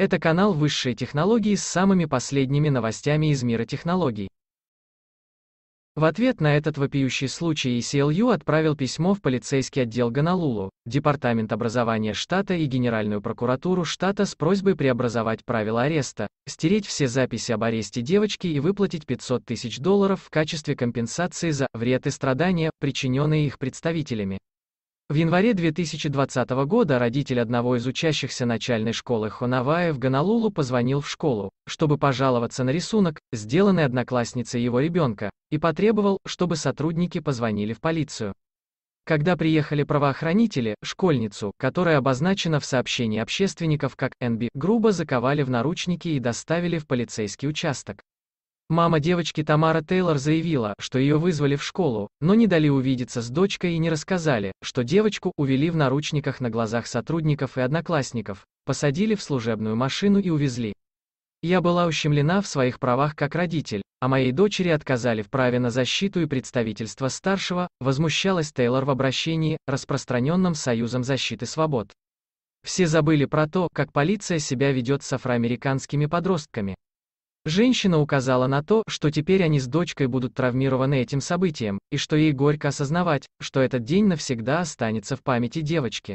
Это канал высшей технологии с самыми последними новостями из мира технологий. В ответ на этот вопиющий случай ACLU отправил письмо в полицейский отдел Ганалулу, Департамент образования штата и Генеральную прокуратуру штата с просьбой преобразовать правила ареста, стереть все записи об аресте девочки и выплатить 500 тысяч долларов в качестве компенсации за вред и страдания, причиненные их представителями. В январе 2020 года родитель одного из учащихся начальной школы Хонавая в Гонолулу позвонил в школу, чтобы пожаловаться на рисунок, сделанный одноклассницей его ребенка, и потребовал, чтобы сотрудники позвонили в полицию. Когда приехали правоохранители, школьницу, которая обозначена в сообщении общественников как «НБ», грубо заковали в наручники и доставили в полицейский участок. Мама девочки Тамара Тейлор заявила, что ее вызвали в школу, но не дали увидеться с дочкой и не рассказали, что девочку увели в наручниках на глазах сотрудников и одноклассников, посадили в служебную машину и увезли. Я была ущемлена в своих правах как родитель, а моей дочери отказали в праве на защиту и представительство старшего, возмущалась Тейлор в обращении, распространенном Союзом защиты свобод. Все забыли про то, как полиция себя ведет с афроамериканскими подростками. Женщина указала на то, что теперь они с дочкой будут травмированы этим событием, и что ей горько осознавать, что этот день навсегда останется в памяти девочки.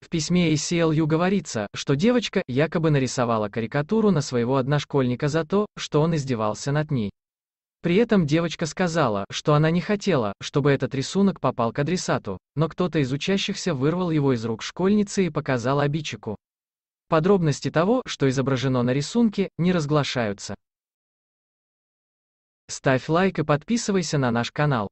В письме ACLU говорится, что девочка якобы нарисовала карикатуру на своего одношкольника за то, что он издевался над ней. При этом девочка сказала, что она не хотела, чтобы этот рисунок попал к адресату, но кто-то из учащихся вырвал его из рук школьницы и показал обидчику. Подробности того, что изображено на рисунке, не разглашаются. Ставь лайк и подписывайся на наш канал.